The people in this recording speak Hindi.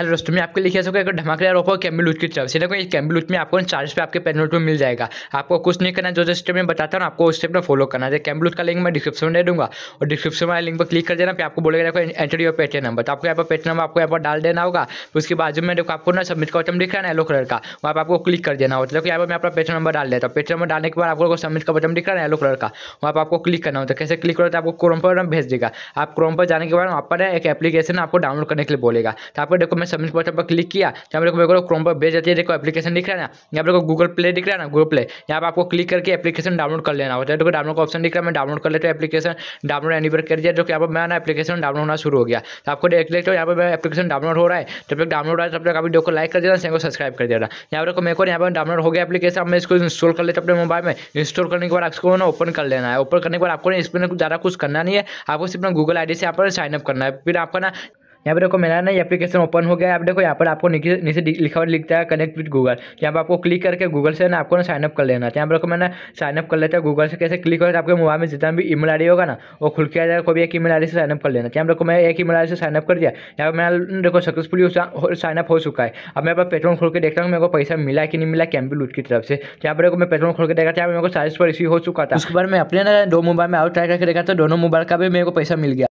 हेलो दोस्तों मैं आपके लिखे सकता धमाकेदार रोको कैम्बिल लूट की तरफ से देखो ये कैम्बिल लूट में आपको चार्ज पे आपके पेनोट में मिल जाएगा आपको कुछ नहीं करना जो जो स्टेप मैं बताता हूँ आपको उस स्टेप में फॉलो करना है कैम्बिल का लिंक मैं डिस्क्रिप्शन में दे दूंगा और डिस्क्रिप्शन वाले लिंक पर क्लिक कर देना फिर आपको बोलेगा देखो एंट्री और पेटी नंबर तो आपको यहाँ पर पेटीएम नंबर आपको यहाँ पर डाल देना होगा उसके बाजू में देखो आपको ना सबमिट का बटन दिख रहा है येलो कलर का वहाँ पर आपको क्लिक कर देना होता है यहाँ पर मैं अपना पेटीएम नंबर डाल देता हूँ पेटी नंबर डालने के बाद आपको सबमिट का बटन दिख रहा है येलो कलर का वहाँ पर आपको क्लिक करना होता है कैसे क्लिक करो तो आपको क्रोम पर भेज देगा आप क्रोम पर जाने के बाद वहाँ पर एक एप्लीकेशन आपको डाउनलोड करने के लिए बोलेगा तो आपको देखो मैं सबमिट बटन पर क्लिक किया तो हम लोग मेरे को क्रोम पर भेज देती है देखो एप्लीकेशन दिख रहा है ना यहाँ पर गूगल प्ले दिख रहा है ना गूगल प्ले यहाँ पर आपको क्लिक करके एप्लीकेशन डाउनलोड कर लेना होता है देखो डाउनलोड का ऑप्शन दिख रहा है मैं डाउनलोड कर लेते एप्लीकेशन डाउनलोड एनी पर कर दिया जो कि यहाँ पर मैं एप्लीकेशन डाउनलोड होना शुरू हो गया तो आपको देख लेते हो यहाँ पर मैं एप्लीकेशन डाउनलोड हो रहा है तो तक डाउनलोड आया तब तक आप वीडियो को लाइक कर देना चैनल को सब्सक्राइब कर देना यहाँ पर मेरे को यहाँ पर डाउनलोड हो गया एप्लीकेशन मैं इसको इंस्टॉल कर लेते अपने मोबाइल में इंस्टॉल करने के बाद आपको ना ओपन कर लेना है ओपन करने के बाद आपको इसमें ज़्यादा कुछ करना नहीं है आपको सिर्फ ना गूगल आई से यहाँ पर साइनअप करना है फिर आपका ना यहाँ पर देखो मेरा ना ये एप्लीकेशन ओपन हो गया आप देखो यहाँ पर आपको नीचे लिखा हुआ लिखता है कनेक्ट विद गूगल यहाँ पर आपको क्लिक करके गूगल से ना आपको ना साइनअप कर लेना तो यहाँ पर देखो मैंने साइनअप कर लेता है गूगल से कैसे क्लिक करके तो आपके मोबाइल में जितना भी ईमेल आई होगा ना वो खुल के आ जाएगा कोई एक ईमेल आई से साइनअप कर लेना तो यहाँ पर देखो मैं एक ईमेल आई से साइनअप कर दिया यहाँ पर मैंने देखो सक्सेसफुली साइनअप हो चुका है अब मैं पेट्रोल खोल के देखता हूँ मेरे को पैसा मिला कि नहीं मिला कैम्पी लूट की तरफ से यहाँ पर देखो मैं पेट्रोल खोल के देखा था मेरे को चालीस पर इसी हो चुका था उसके बाद मैं अपने ना दो मोबाइल में आउट ट्राई करके देखा था दोनों मोबाइल का भी मेरे को पैसा मिल गया